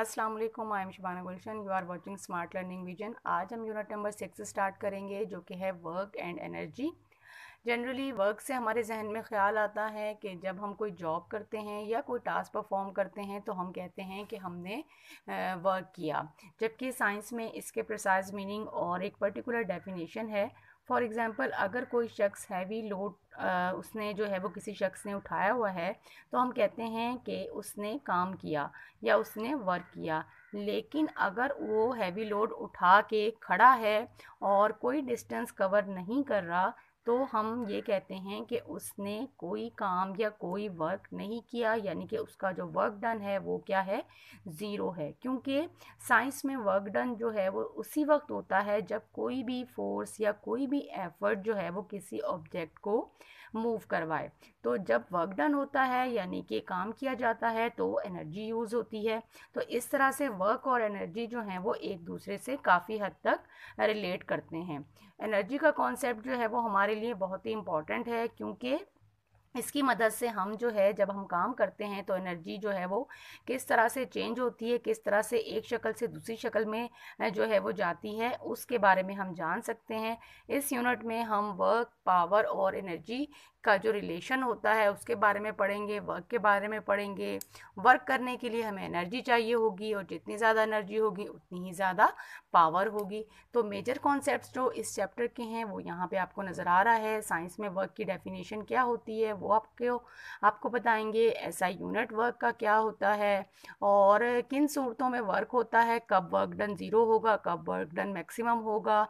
अस्सलाम वालेकुम I am Shabana Gulshan you are watching smart learning vision आज हम यूनिट नंबर सिक्स स्टार्ट करेंगे जो कि है work and energy generally work से हमारे जहन में ख्याल आता है कि जब हम कोई जॉब करते हैं या कोई टास्क परफॉर्म करते हैं तो हम कहते हैं कि हमने वर्क किया जबकि साइंस में इसके प्रसाइज मीनिंग और एक पर्टिकुलर डेफिनेशन है फॉर एग्ज़ाम्पल अगर कोई शख्स हैवी लोड उसने जो है वो किसी शख्स ने उठाया हुआ है तो हम कहते हैं कि उसने काम किया या उसने वर्क किया लेकिन अगर वो हैवी लोड उठा के खड़ा है और कोई डिस्टेंस कवर नहीं कर रहा तो हम ये कहते हैं कि उसने कोई काम या कोई वर्क नहीं किया यानी कि उसका जो वर्क डन है वो क्या है ज़ीरो है क्योंकि साइंस में वर्क डन जो है वो उसी वक्त होता है जब कोई भी फोर्स या कोई भी एफर्ट जो है वो किसी ऑब्जेक्ट को मूव करवाए तो जब वर्क डन होता है यानी कि काम किया जाता है तो एनर्जी यूज़ होती है तो इस तरह से वर्क और एनर्जी जो है वो एक दूसरे से काफ़ी हद तक रिलेट करते हैं एनर्जी का कॉन्सेप्ट जो है वो हमारे लिए बहुत ही इम्पॉर्टेंट है क्योंकि इसकी मदद से हम जो है जब हम काम करते हैं तो एनर्जी जो है वो किस तरह से चेंज होती है किस तरह से एक शक्ल से दूसरी शक्ल में जो है वो जाती है उसके बारे में हम जान सकते हैं इस यूनिट में हम वर्क पावर और एनर्जी का जो रिलेशन होता है उसके बारे में पढ़ेंगे वर्क के बारे में पढ़ेंगे वर्क करने के लिए हमें एनर्जी चाहिए होगी और जितनी ज़्यादा एनर्जी होगी उतनी ही ज़्यादा पावर होगी तो मेजर कॉन्सेप्ट जो इस चैप्टर के हैं वो यहाँ पर आपको नज़र आ रहा है साइंस में वर्क की डेफिनेशन क्या होती है वो आपके आपको बताएंगे ऐसा यूनिट वर्क का क्या होता है और किन सूरतों में वर्क होता है कब वर्क डन ज़ीरो होगा कब वर्क डन मैक्सिमम होगा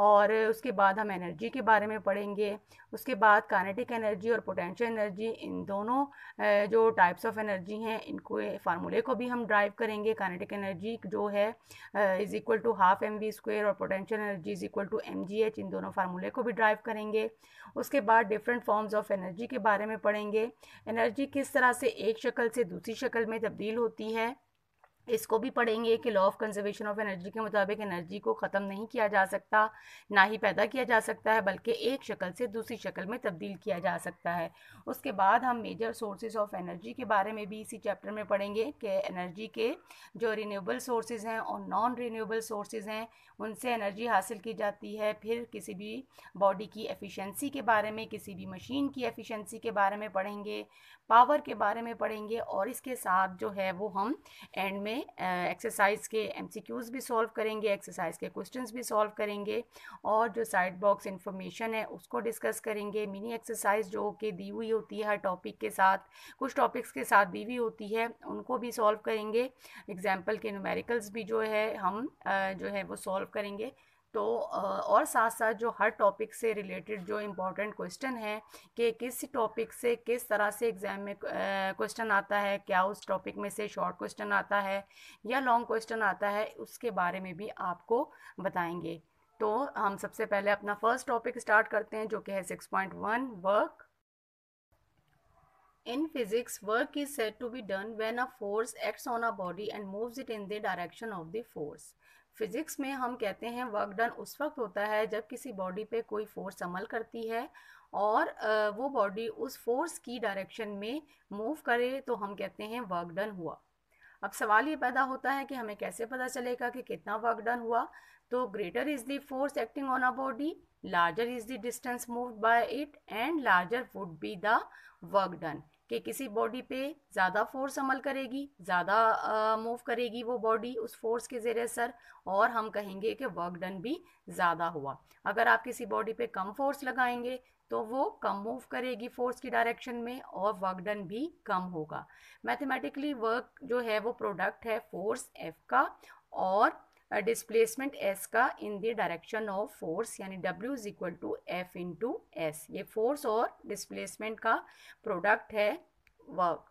और उसके बाद हम एनर्जी के बारे में पढ़ेंगे उसके बाद कानेटिक एनर्जी और पोटेंशियल एनर्जी इन दोनों जो टाइप्स ऑफ एनर्जी हैं इनको फार्मूले को भी हम ड्राइव करेंगे कानेटिक एनर्जी जो है is equal to half M we square और potential energy is equal to M G H इन दोनों फार्मूले को भी ड्राइव करेंगे उसके बाद डिफरेंट फॉर्म्स ऑफ एनर्जी के बारे में पढ़ेंगे एनर्जी किस तरह से एक शक्ल से दूसरी शक्ल में तब्दील होती है इसको भी पढ़ेंगे कि law of conservation of energy के मुताबिक एनर्जी को ख़त्म नहीं किया जा सकता ना ही पैदा किया जा सकता है बल्कि एक शक्ल से दूसरी शक्ल में तब्दील किया जा सकता है उसके बाद हम मेजर सोर्सेज ऑफ एनर्जी के बारे में भी इसी चैप्टर में पढ़ेंगे कि एनर्जी के जो रीनीबल सोर्सेज हैं और नॉन रीनबल सोर्सेज हैं उनसे एनर्जी हासिल की जाती है फिर किसी भी बॉडी की एफिशेंसी के बारे में किसी भी मशीन की एफिशेंसी के बारे में पढ़ेंगे पावर के बारे में पढ़ेंगे और इसके साथ जो है वो हम एंड में में एक्सरसाइज के एमसीक्यूज़ भी सॉल्व करेंगे एक्सरसाइज के क्वेश्चंस भी सॉल्व करेंगे और जो साइड बॉक्स इन्फॉर्मेशन है उसको डिस्कस करेंगे मिनी एक्सरसाइज जो कि दी हुई होती है हर टॉपिक के साथ कुछ टॉपिक्स के साथ दी हुई होती है उनको भी सॉल्व करेंगे एग्जाम्पल के न्यूमेरिकल्स भी जो है हम जो है वो सॉल्व करेंगे तो और साथ साथ जो हर टॉपिक से रिलेटेड जो इम्पोर्टेंट क्वेश्चन है कि किस टॉपिक से किस तरह से एग्ज़ाम में क्वेश्चन आता है क्या उस टॉपिक में से शॉर्ट क्वेश्चन आता है या लॉन्ग क्वेश्चन आता है उसके बारे में भी आपको बताएंगे तो हम सबसे पहले अपना फर्स्ट टॉपिक स्टार्ट करते हैं जो कि है six point one work in physics work is set to be done when a force acts on a body and moves it in the direction of the force physics में हम कहते हैं work done उस वक्त होता है जब किसी बॉडी पे कोई फोर्स अमल करती है और वो बॉडी उस फोर्स की डायरेक्शन में मूव करे तो हम कहते हैं वर्क डन हुआ अब सवाल ये पैदा होता है कि हमें कैसे पता चलेगा कि कितना वर्क डन हुआ तो greater is the force acting on a body larger is the distance move by it and larger would be the work done कि किसी बॉडी पे ज़्यादा फोर्स अमल करेगी ज़्यादा मूव करेगी वो बॉडी उस फोर्स के ज़रिए सर और हम कहेंगे कि वर्क डन भी ज़्यादा हुआ अगर आप किसी बॉडी पे कम फोर्स लगाएंगे तो वो कम मूव करेगी फोर्स की डायरेक्शन में और वर्क डन भी कम होगा मैथमेटिकली वर्क जो है वो प्रोडक्ट है फोर्स एफ का और डिस्प्लेसमेंट एस का in the direction of force यानी W is equal to F into S ये फोर्स और डिस्प्लेसमेंट का प्रोडक्ट है वर्क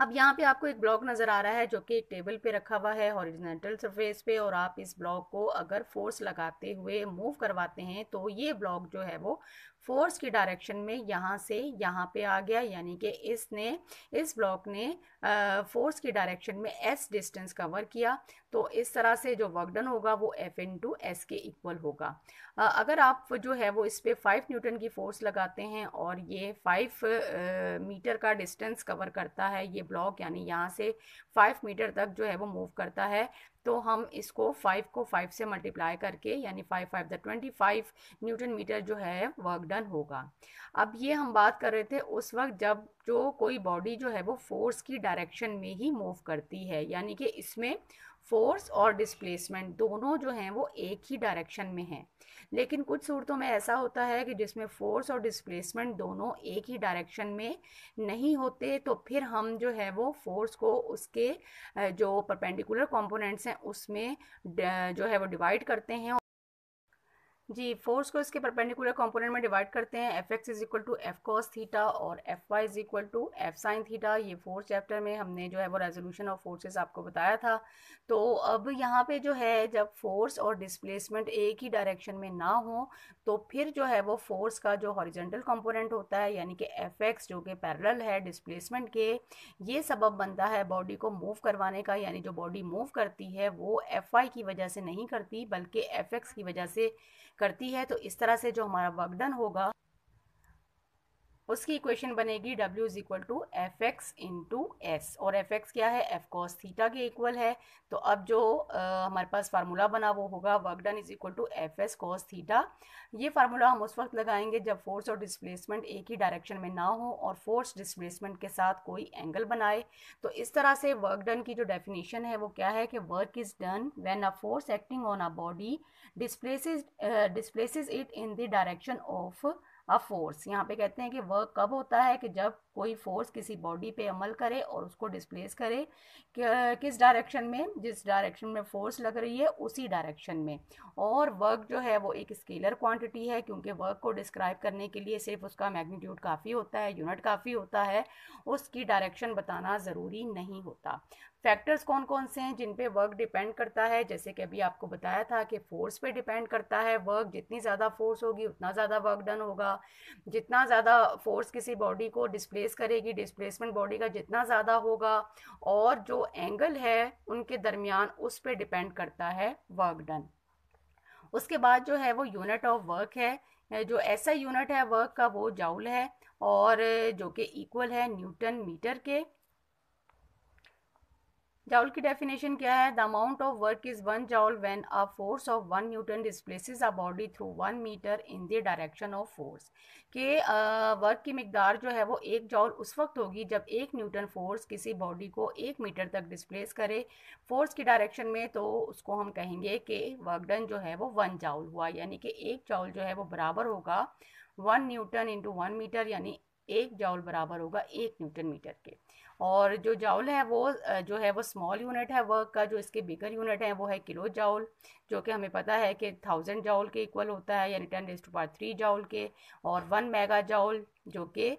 अब यहाँ पे आपको एक ब्लॉक नज़र आ रहा है जो कि एक टेबल पे रखा हुआ है हॉरिजॉन्टल सरफेस पे और आप इस ब्लॉक को अगर फोर्स लगाते हुए मूव करवाते हैं तो ये ब्लॉक जो है वो फोर्स की डायरेक्शन में यहाँ से यहाँ पे आ गया यानी कि इसने इस ब्लॉक ने फोर्स की डायरेक्शन में एस डिस्टेंस कवर किया तो इस तरह से जो वर्कडन होगा वो एफ इन टू एस के इक्वल होगा आ, अगर आप जो है वो इस पर फाइव न्यूटन की फोर्स लगाते हैं और ये फाइव मीटर का डिस्टेंस कवर करता है ये ब्लॉक यानी यहाँ से फाइव मीटर तक जो है वो मूव करता है तो हम इसको फाइव को फाइव से मल्टीप्लाई करके यानी five five the twenty five newton metre जो है वर्क डन होगा अब ये हम बात कर रहे थे उस वक्त जब जो कोई बॉडी जो है वो फोर्स की डायरेक्शन में ही मूव करती है यानी कि इसमें फोर्स और डिस्प्लेसमेंट दोनों जो हैं वो एक ही डायरेक्शन में हैं लेकिन कुछ सूरतों में ऐसा होता है कि जिसमें फोर्स और डिस्प्लेसमेंट दोनों एक ही डायरेक्शन में नहीं होते तो फिर हम जो है वो फोर्स को उसके जो परपेंडिकुलर कंपोनेंट्स हैं उसमें जो है वो डिवाइड करते हैं जी फोर्स को इसके परपेंडिकुलर कंपोनेंट में डिवाइड करते हैं F X is equal to F cos theta और F Y is equal to F sine theta ये फोर्थ चैप्टर में हमने जो है वो रेजोल्यूशन ऑफ फोर्सेस आपको बताया था तो अब यहाँ पे जो है जब फोर्स और डिस्प्लेसमेंट एक ही डायरेक्शन में ना हो तो फिर जो है वो फोर्स का जो हॉरिजेंटल कॉम्पोनेंट होता है यानी कि एफ एक्स जो कि पैरल है डिसप्लेसमेंट के ये सबब बनता है बॉडी को मूव करवाने का यानी जो बॉडी मूव करती है वो एफ वाई की वजह से नहीं करती बल्कि एफ एक्स की वजह से करती है तो इस तरह से जो हमारा वर्कडन होगा उसकी इक्वेशन बनेगी W is equal to F X to S और एफ एक्स क्या है एफ कॉस थीटा के इक्वल है तो अब जो आ, हमारे पास फार्मूला बना वो होगा work done is equal to F S cos theta ये फार्मूला हम उस वक्त लगाएंगे जब फोर्स और डिस्प्लेसमेंट एक ही डायरेक्शन में ना हो और फोर्स डिस्प्लेसमेंट के साथ कोई एंगल बनाए तो इस तरह से वर्क डन की जो डेफिनेशन है वो क्या है कि work is done when a force acting on a body displaces displaces it in the direction of a force यहाँ पे कहते हैं कि वर्क कब होता है कि जब कोई फोर्स किसी बॉडी पे अमल करे और उसको डिस्प्लेस करे किस डायरेक्शन में जिस डायरेक्शन में फोर्स लग रही है उसी डायरेक्शन में और वर्क जो है वो एक स्केलर क्वांटिटी है क्योंकि वर्क को डिस्क्राइब करने के लिए सिर्फ उसका मैग्नीट्यूड काफ़ी होता है यूनिट काफ़ी होता है उसकी डायरेक्शन बताना ज़रूरी नहीं होता फैक्टर्स कौन कौन से हैं जिन पे वर्क डिपेंड करता है जैसे कि अभी आपको बताया था कि फोर्स पे डिपेंड करता है वर्क जितनी ज़्यादा फोर्स होगी उतना ज़्यादा वर्क डन होगा जितना ज़्यादा फोर्स किसी बॉडी को डिस्प्ले फेस करेगी डिस्प्लेसमेंट बॉडी का जितना ज़्यादा होगा और जो एंगल है उनके दरमियान उस पर डिपेंड करता है वर्क डन उसके बाद जो है वो यूनिट ऑफ वर्क है जो ऐसा यूनिट है वर्क का वो जाउल है और जो कि इक्वल है न्यूटन मीटर के जाउल की डेफिनेशन क्या है the amount of work is one joule when a force of one newton displaces a body through one metre in the direction of force के वर्क की मकदार जो है वो एक जाउल उस वक्त होगी जब एक न्यूटन फोर्स किसी बॉडी को एक मीटर तक डिस्प्लेस करे फोर्स की डायरेक्शन में तो उसको हम कहेंगे कि वर्कडन जो है वो वन जाउल हुआ यानी कि एक जाउल जो है वो बराबर होगा one newton into one metre यानी एक जाउल बराबर होगा एक न्यूटन मीटर के और जो जाउल है वो जो है वो स्मॉल यूनिट है वर्क का जो इसके बिगर यूनिट है वो है किलो जाउल जो कि हमें पता है कि थाउजेंड जाउल के इक्वल होता है यानी ten raise to power three joule के और वन मेगा जाउल जो कि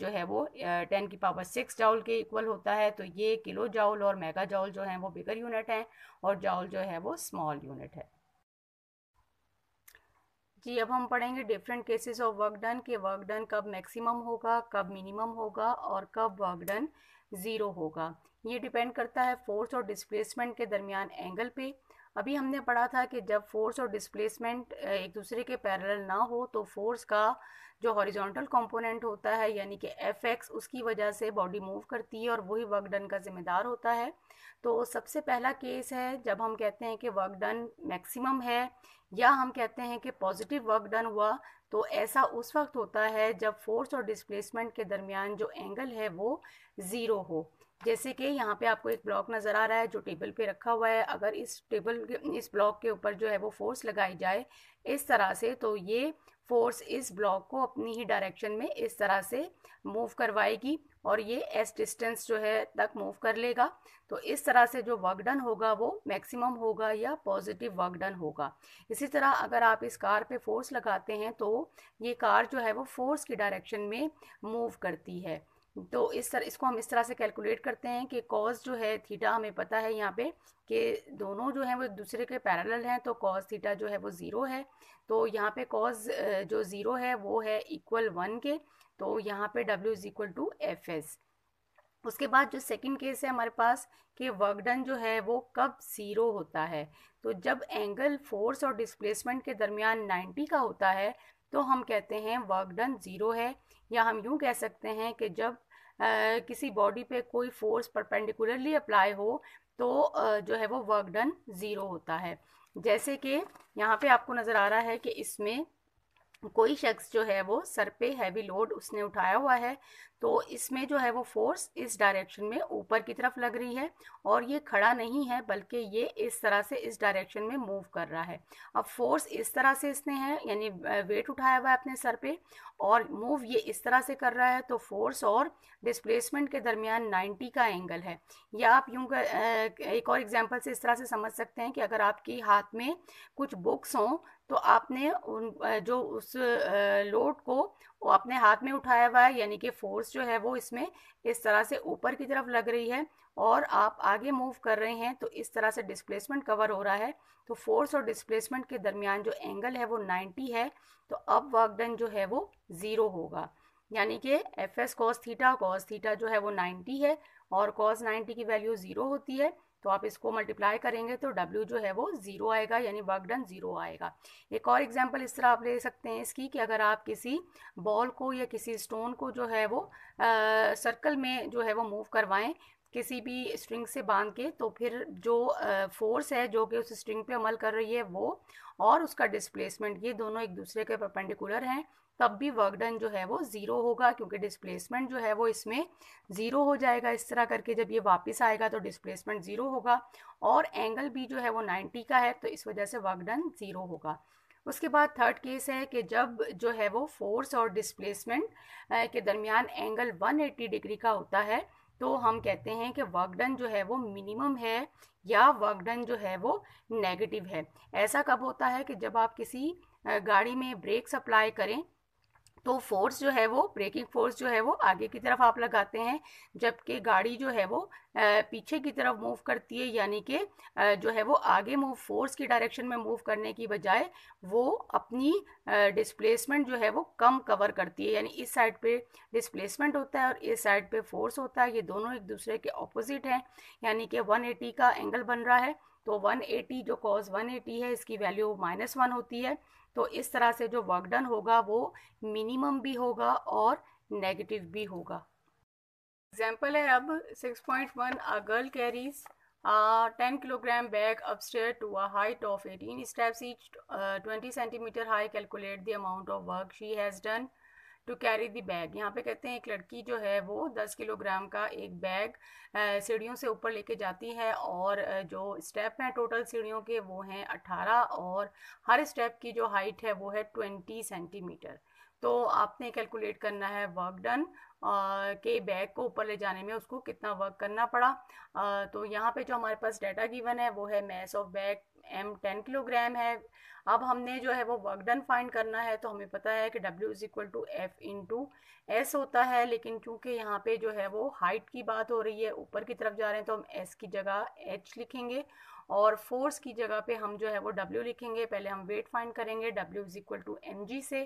जो है वो टेन की पावर सिक्स जाउल के इक्वल होता है तो ये किलो जाउल और मेगा जाउल जो है वो बिगर यूनिट है और जाउल जो है वो स्मॉल यूनिट है जी अब हम पढ़ेंगे different cases of work done के वर्क डन कब मैक्सिमम होगा कब मिनिमम होगा और कब वर्क डन ज़ीरो होगा ये डिपेंड करता है फोर्स और डिस्प्लेसमेंट के दरमियान एंगल पे अभी हमने पढ़ा था कि जब फोर्स और डिस्प्लेसमेंट एक दूसरे के पैरेलल ना हो तो फोर्स का जो हॉरिजॉन्टल कंपोनेंट होता है यानी कि एफ एक्स उसकी वजह से बॉडी मूव करती है और वही वर्क डन का जिम्मेदार होता है तो सबसे पहला केस है जब हम कहते हैं कि वर्क डन मैक्सिमम है या हम कहते हैं कि पॉजिटिव वर्क डन हुआ तो ऐसा उस वक्त होता है जब फोर्स और डिस्प्लेसमेंट के दरमियान जो एंगल है वो ज़ीरो हो जैसे कि यहाँ पे आपको एक ब्लॉक नज़र आ रहा है जो टेबल पे रखा हुआ है अगर इस टेबल इस ब्लॉक के ऊपर जो है वो फोर्स लगाई जाए इस तरह से तो ये फोर्स इस ब्लॉक को अपनी ही डायरेक्शन में इस तरह से मूव करवाएगी और ये एस डिस्टेंस जो है तक मूव कर लेगा तो इस तरह से जो वर्क डन होगा वो मैक्सिमम होगा या पॉजिटिव वर्क डन होगा इसी तरह अगर आप इस कार पे फोर्स लगाते हैं तो ये कार जो है वो फोर्स की डायरेक्शन में मूव करती है तो इस तरह इसको हम इस तरह से कैलकुलेट करते हैं कि कॉज जो है थीटा हमें पता है यहाँ पे कि दोनों जो हैं वो दूसरे के पैरेलल हैं तो कॉज थीटा जो है वो ज़ीरो है तो यहाँ पे कॉज जो ज़ीरो है वो है इक्वल वन के तो यहाँ पे W is equal to F S उसके बाद जो सेकंड केस है हमारे पास कि वर्क डन जो है वो कब ज़ीरो होता है तो जब एंगल फोर्स और डिस्प्लेसमेंट के दरमियान नाइन्टी का होता है तो हम कहते हैं वर्क डन ज़ीरो है या हम यूँ कह सकते हैं कि जब आ, किसी बॉडी पे कोई फोर्स परपेंडिकुलरली अप्लाई हो तो आ, जो है वो वर्क डन ज़ीरो होता है जैसे कि यहाँ पे आपको नज़र आ रहा है कि इसमें कोई शख्स जो है वो सर पे हैवी लोड उसने उठाया हुआ है तो इसमें जो है वो फोर्स इस डायरेक्शन में ऊपर की तरफ लग रही है और ये खड़ा नहीं है बल्कि ये इस तरह से इस डायरेक्शन में मूव कर रहा है अब फोर्स इस तरह से इसने है यानी वेट उठाया हुआ है अपने सर पे और मूव ये इस तरह से कर रहा है तो फोर्स और डिस्प्लेसमेंट के दरमियान नाइन्टी का एंगल है या आप यूँ एक और एग्जाम्पल से इस तरह से समझ सकते हैं कि अगर आपकी हाथ में कुछ बुक्स हों तो आपने उन जो उस लोड को वो अपने हाथ में उठाया हुआ है यानी कि फोर्स जो है वो इसमें इस तरह से ऊपर की तरफ लग रही है और आप आगे मूव कर रहे हैं तो इस तरह से डिस्प्लेसमेंट कवर हो रहा है तो फोर्स और डिस्प्लेसमेंट के दरमियान जो एंगल है वो 90 है तो अब वर्क डन जो है वो ज़ीरो होगा यानी कि F S cos theta cos theta जो है वो नाइन्टी है और कॉस नाइन्टी की वैल्यू ज़ीरो होती है तो आप इसको मल्टीप्लाई करेंगे तो डब्ल्यू जो है वो ज़ीरो आएगा यानी वर्क डन ज़ीरो आएगा एक और एग्जाम्पल इस तरह आप ले सकते हैं इसकी कि अगर आप किसी बॉल को या किसी स्टोन को जो है वो आ, सर्कल में जो है वो मूव करवाएं किसी भी स्ट्रिंग से बांध के तो फिर जो फोर्स है जो कि उस स्ट्रिंग पे अमल कर रही है वो और उसका डिस्प्लेसमेंट ये दोनों एक दूसरे के परपेंडिकुलर हैं तब भी वर्क डन जो है वो ज़ीरो होगा क्योंकि डिस्प्लेसमेंट जो है वो इसमें ज़ीरो हो जाएगा इस तरह करके जब ये वापस आएगा तो डिस्प्लेसमेंट ज़ीरो होगा और एंगल भी जो है वो 90 का है तो इस वजह से वर्क डन ज़ीरो होगा उसके बाद थर्ड केस है कि जब जो है वो फोर्स और डिस्प्लेसमेंट के दरमियान एंगल 180 डिग्री का होता है तो हम कहते हैं कि वर्क डन जो है वो मिनिमम है या वर्क डन जो है वो नेगेटिव है ऐसा कब होता है कि जब आप किसी गाड़ी में ब्रेक सप्लाई करें तो फोर्स जो है वो ब्रेकिंग फोर्स जो है वो आगे की तरफ आप लगाते हैं जबकि गाड़ी जो है वो पीछे की तरफ मूव करती है यानी कि जो है वो आगे मूव फोर्स की डायरेक्शन में मूव करने की बजाय वो अपनी डिस्प्लेसमेंट जो है वो कम कवर करती है यानी इस साइड पे डिस्प्लेसमेंट होता है और इस साइड पे फोर्स होता है ये दोनों एक दूसरे के ऑपोजिट हैं यानी कि वन का एंगल बन रहा है तो वन जो कॉज वन है इसकी वैल्यू माइनस वन होती है तो इस तरह से जो वर्क डन होगा वो मिनिमम भी होगा और नेगेटिव भी होगा एग्जाम्पल है अब 6.1 a girl carries ten kilogram bag upstair to a height of eighteen steps each twenty centimetre high calculate the amount of work she has done to carry the bag यहाँ पे कहते हैं एक लड़की जो है वो दस किलोग्राम का एक बैग सीढ़ियों से ऊपर लेके जाती है और जो स्टेप हैं टोटल सीढ़ियों के वो हैं अट्ठारह और हर स्टेप की जो हाइट है वो है ट्वेंटी सेंटीमीटर तो आपने कैलकुलेट करना है वर्क डन के बैग को ऊपर ले जाने में उसको कितना वर्क करना पड़ा आ, तो यहाँ पे जो हमारे पास डाटा गिवन है वो है mass of bag M ten kilogram है अब हमने जो है वो वर्क डन फाइंड करना है तो हमें पता है कि W is equal to F into S होता है लेकिन चूंकि यहाँ पे जो है वो हाइट की बात हो रही है ऊपर की तरफ जा रहे हैं तो हम एस की जगह एच लिखेंगे और फोर्स की जगह पे हम जो है वो डब्ल्यू लिखेंगे पहले हम वेट फाइंड करेंगे W is equal to M G से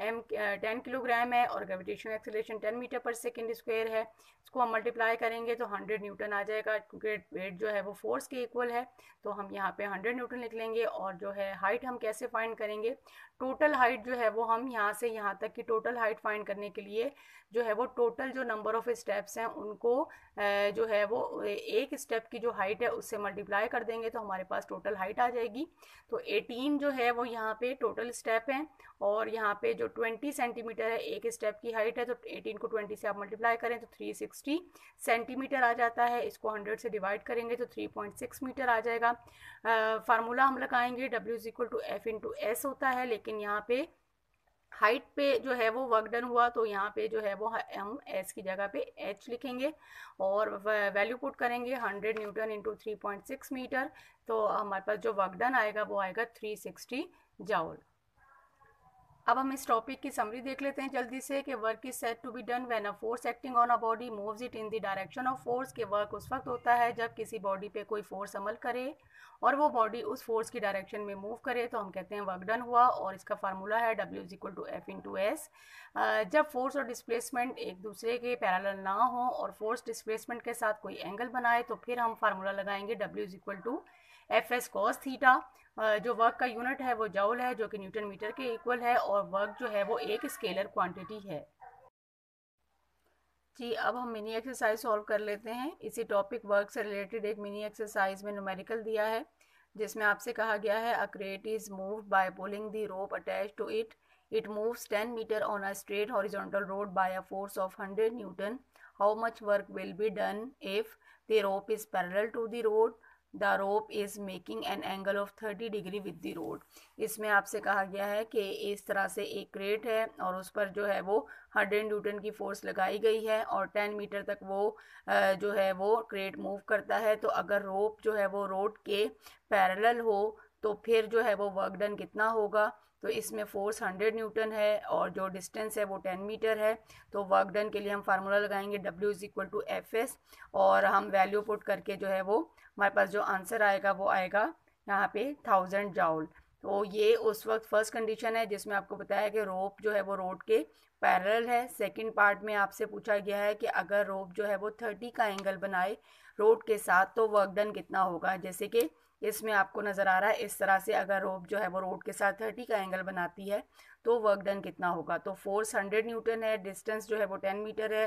एम टेन किलोग्राम है और gravitation acceleration ten metre per second square है इसको हम मल्टीप्लाई करेंगे तो हंड्रेड न्यूटन आ जाएगा क्योंकि वेट जो है वो फोर्स के इक्वल है तो हम यहाँ पे हंड्रेड न्यूटन लिख लेंगे और जो है हाइट हम कैसे फाइंड करेंगे टोटल हाइट जो है वो हम यहाँ से यहाँ तक की टोटल हाइट फाइंड करने के लिए जो है वो टोटल जो नंबर ऑफ स्टेप्स हैं उनको जो है वो एक स्टेप की जो हाइट है उससे मल्टीप्लाई कर देंगे तो हमारे पास टोटल हाइट आ जाएगी तो 18 जो है वो यहाँ पे टोटल स्टेप हैं और यहाँ पे जो 20 सेंटीमीटर है एक स्टेप की हाइट है तो 18 को 20 से आप मल्टीप्लाई करें तो 360 सेंटीमीटर आ जाता है इसको 100 से डिवाइड करेंगे तो 3.6 मीटर आ जाएगा फार्मूला हम लगाएंगे W is equal to F into S होता है लेकिन लेकिन यहाँ पे हाइट पे जो है वो वर्क डन हुआ तो यहाँ पे जो है वो हम एस की जगह पे एच लिखेंगे और वैल्यू पुट करेंगे 100 न्यूटन इंटू थ्री मीटर तो हमारे पास जो वर्क डन आएगा वो आएगा 360 जाउल अब हम इस टॉपिक की समरी देख लेते हैं जल्दी से कि work is set to be done when a force acting on a body moves it in the direction of force के वर्क उस वक्त होता है जब किसी बॉडी पे कोई फोर्स अमल करे और वो बॉडी उस फोर्स की डायरेक्शन में मूव करे तो हम कहते हैं वर्क डन हुआ और इसका फार्मूला है W is equal to F into S जब फोर्स और डिस्प्लेसमेंट एक दूसरे के पैरल ना हो और फोर्स डिस्प्लेसमेंट के साथ कोई एंगल बनाए तो फिर हम फार्मूला लगाएंगे W is equal to F S cos theta जो वर्क का यूनिट है वो जाउल है जो कि न्यूटन मीटर के इक्वल है और वर्क जो है वो एक स्केलर क्वांटिटी है जी अब हम मिनी एक्सरसाइज सॉल्व कर लेते हैं इसी टॉपिक वर्क से रिलेटेड एक मिनी एक्सरसाइज में न्यूमेरिकल दिया है जिसमें आपसे कहा गया है a crate is move by pulling the rope attach to it it moves ten metre on a straight horizontal road by a force of hundred newton how much work will be done if the rope is parallel to the road the rope is making an angle of thirty degree with the road इसमें आपसे कहा गया है कि इस तरह से एक क्रेट है और उस पर जो है वो हंड्रेड न्यूटन की फोर्स लगाई गई है और टेन मीटर तक वो जो है वो क्रेट मूव करता है तो अगर रोप जो है वो रोड के पैरेलल हो तो फिर जो है वो वर्क डन कितना होगा तो इसमें फोर्स हंड्रेड न्यूटन है और जो डिस्टेंस है वो टेन मीटर है तो वर्क डन के लिए हम फार्मूला लगाएंगे W is equal to F S और हम वैल्यू पुट करके जो है वो हमारे पास जो आंसर आएगा वो आएगा यहाँ पे थाउजेंड जाउल तो ये उस वक्त फर्स्ट कंडीशन है जिसमें आपको बताया कि रोप जो है वो रोड के पैरल है सेकेंड पार्ट में आपसे पूछा गया है कि अगर रोप जो है वो थर्टी का एंगल बनाए रोड के साथ तो वर्क डन कितना होगा जैसे कि इसमें आपको नज़र आ रहा है इस तरह से अगर रोप जो है वो रोड के साथ थर्टी का एंगल बनाती है तो वर्क डन कितना होगा तो फोर्स हंड्रेड न्यूटन है डिस्टेंस जो है वो टेन मीटर है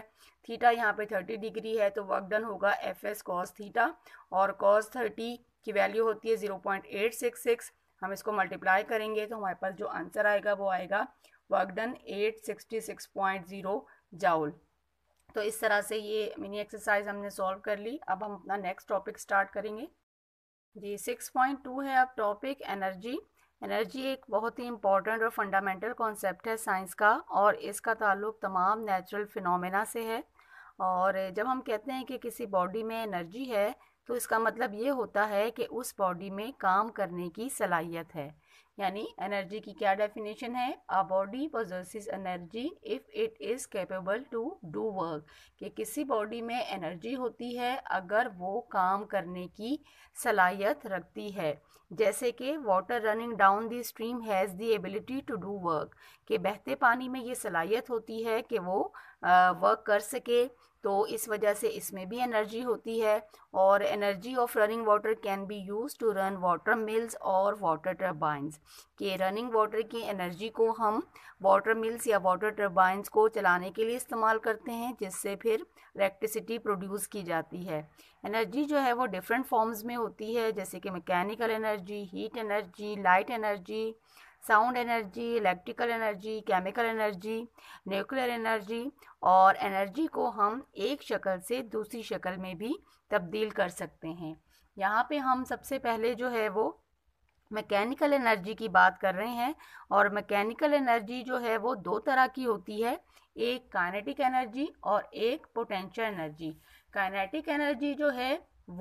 थीटा यहाँ पे थर्टी डिग्री है तो वर्क डन होगा एफ एस कॉस थीटा और कॉस थर्टी की वैल्यू होती है zero point eight six six हम इसको मल्टीप्लाई करेंगे तो हमारे पास जो आंसर आएगा वो आएगा work done eight sixty six point zero joule तो इस तरह से ये मिनी एक्सरसाइज हमने सॉल्व कर ली अब हम अपना नेक्स्ट टॉपिक स्टार्ट करेंगे जी सिक्स पॉइंट टू है अब टॉपिक एनर्जी एनर्जी एक बहुत ही इम्पॉर्टेंट और फंडामेंटल कॉन्सेप्ट है साइंस का और इसका ताल्लुक तमाम नेचुरल फिनोमेना से है और जब हम कहते हैं कि किसी बॉडी में एनर्जी है तो इसका मतलब ये होता है कि उस बॉडी में काम करने की सलाहियत है यानी एनर्जी की क्या डेफिनेशन है a body possesses energy if it is capable to do work कि किसी बॉडी में एनर्जी होती है अगर वो काम करने की सलाहियत रखती है जैसे कि water running down the stream has the ability to do work कि बहते पानी में ये सलाहियत होती है कि वो वर्क कर सके तो इस वजह से इसमें भी एनर्जी होती है और energy of running water can be use to run water mills और वाटर टर्बाइंस कि रनिंग वाटर की एनर्जी को हम वाटर मिल्स या वाटर टर्बाइंस को चलाने के लिए इस्तेमाल करते हैं जिससे फिर इलेक्ट्रिसिटी प्रोड्यूस की जाती है एनर्जी जो है वो डिफरेंट फॉर्म्स में होती है जैसे कि mechanical energy heat energy light energy sound energy electrical energy chemical energy nuclear energy और एनर्जी को हम एक शक्ल से दूसरी शक्ल में भी तब्दील कर सकते हैं यहाँ पे हम सबसे पहले जो है वो मैकेनिकल एनर्जी की बात कर रहे हैं और मैकेनिकल एनर्जी जो है वो दो तरह की होती है एक काइनेटिक एनर्जी और एक पोटेंशियल एनर्जी काइनेटिक एनर्जी जो है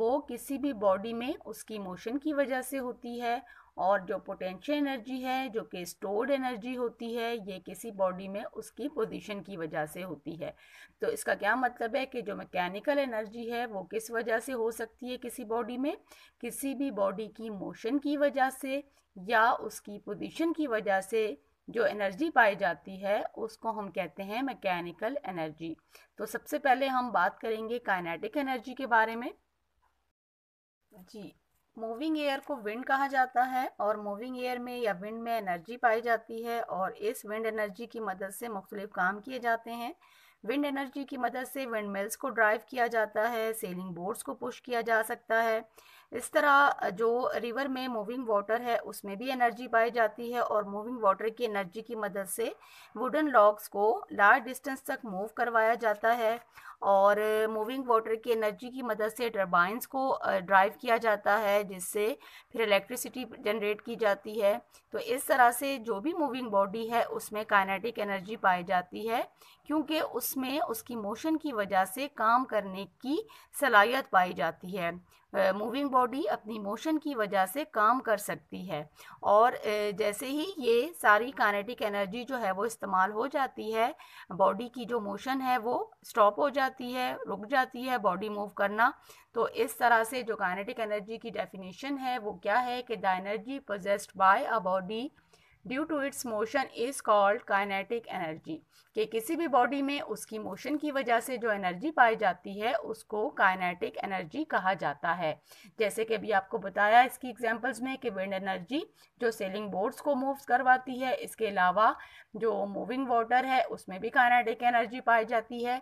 वो किसी भी बॉडी में उसकी मोशन की वजह से होती है और जो पोटेंशियल एनर्जी है जो कि स्टोर्ड एनर्जी होती है ये किसी बॉडी में उसकी पोजीशन की वजह से होती है तो इसका क्या मतलब है कि जो मैकेनिकल एनर्जी है वो किस वजह से हो सकती है किसी बॉडी में किसी भी बॉडी की मोशन की वजह से या उसकी पोजीशन की वजह से जो एनर्जी पाई जाती है उसको हम कहते हैं मैकेनिकल एनर्जी तो सबसे पहले हम बात करेंगे काइनेटिक एनर्जी के बारे में जी मूविंग एयर को विंड कहा जाता है और मूविंग एयर में या विंड में एनर्जी पाई जाती है और इस विंड एनर्जी की मदद से मुख्तलिफ काम किए जाते हैं विंड एनर्जी की मदद से विंड मिल्स को ड्राइव किया जाता है सेलिंग बोर्ड्स को पुश किया जा सकता है इस तरह जो रिवर में मूविंग वाटर है उसमें भी एनर्जी पाई जाती है और मूविंग वाटर की एनर्जी की मदद से वुडन लॉग्स को लार्ज डिस्टेंस तक मूव करवाया जाता है और मूविंग वाटर की एनर्जी की मदद से टर्बाइंस को ड्राइव किया जाता है जिससे फिर इलेक्ट्रिसिटी जनरेट की जाती है तो इस तरह से जो भी मूविंग बॉडी है उसमें काइनेटिक एनर्जी पाई जाती है क्योंकि उसमें उसकी मोशन की वजह से काम करने की सलाहियत पाई जाती है मूविंग बॉडी अपनी मोशन की वजह से काम कर सकती है और जैसे ही ये सारी काइनेटिक एनर्जी जो है वो इस्तेमाल हो जाती है बॉडी की जो मोशन है वो स्टॉप हो जाती जाती है रुक जाती है बॉडी मूव करना तो इस तरह से जो काइनेटिक एनर्जी की डेफिनेशन है वो क्या है कि the energy possessed by a body due to its motion is called kinetic energy कि किसी भी बॉडी में उसकी मोशन की वजह से जो एनर्जी पाई जाती है उसको काइनेटिक एनर्जी कहा जाता है जैसे कि अभी आपको बताया इसकी एग्जाम्पल्स में कि विंड एनर्जी जो सेलिंग बोर्ड्स को मूव करवाती है इसके अलावा जो मूविंग वाटर है उसमें भी काइनेटिक एनर्जी पाई जाती है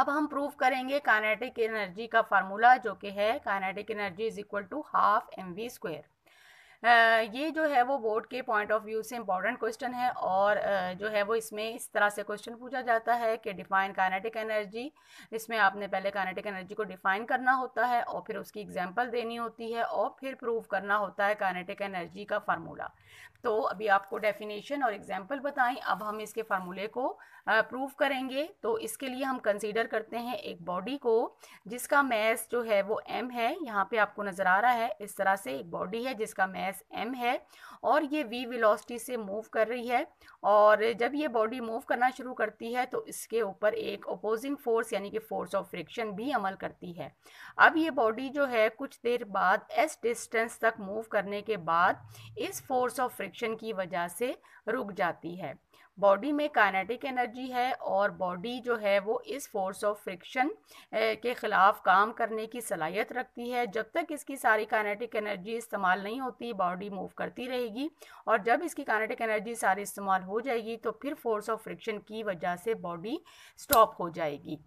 अब हम प्रूव करेंगे कानेटिक एनर्जी का फार्मूला जो कि है kinetic energy is equal to half M we square ये जो है वो बोर्ड के पॉइंट ऑफ व्यू से इम्पॉर्टेंट क्वेश्चन है और uh, जो है वो इसमें इस तरह से क्वेश्चन पूछा जाता है कि डिफाइन कानेटिक एनर्जी इसमें आपने पहले कानेटिक एनर्जी को डिफाइन करना होता है और फिर उसकी एग्जाम्पल देनी होती है और फिर प्रूव करना होता है कानेटिक एनर्जी का फार्मूला तो अभी आपको डेफिनेशन और एग्जाम्पल बताएं अब हम इसके फार्मूले को प्रूव करेंगे तो इसके लिए हम कंसीडर करते हैं एक बॉडी को जिसका मैस जो है वो एम है यहाँ पे आपको नज़र आ रहा है इस तरह से एक बॉडी है जिसका मैस एम है और ये वी विलोसिटी से मूव कर रही है और जब ये बॉडी मूव करना शुरू करती है तो इसके ऊपर एक अपोजिंग फोर्स यानी कि फोर्स ऑफ फ्रिक्शन भी अमल करती है अब ये बॉडी जो है कुछ देर बाद एस डिस्टेंस तक मूव करने के बाद इस फोर्स ऑफ फ्रिक्शन की वजह से रुक जाती है बॉडी में काइनेटिक एनर्जी है और बॉडी जो है वो इस फोर्स ऑफ फ्रिक्शन के ख़िलाफ़ काम करने की सलाहियत रखती है जब तक इसकी सारी काइनेटिक एनर्जी इस्तेमाल नहीं होती बॉडी मूव करती रहेगी और जब इसकी काइनेटिक एनर्जी सारी इस्तेमाल हो जाएगी तो फिर फोर्स ऑफ फ्रिक्शन की वजह से बॉडी स्टॉप हो जाएगी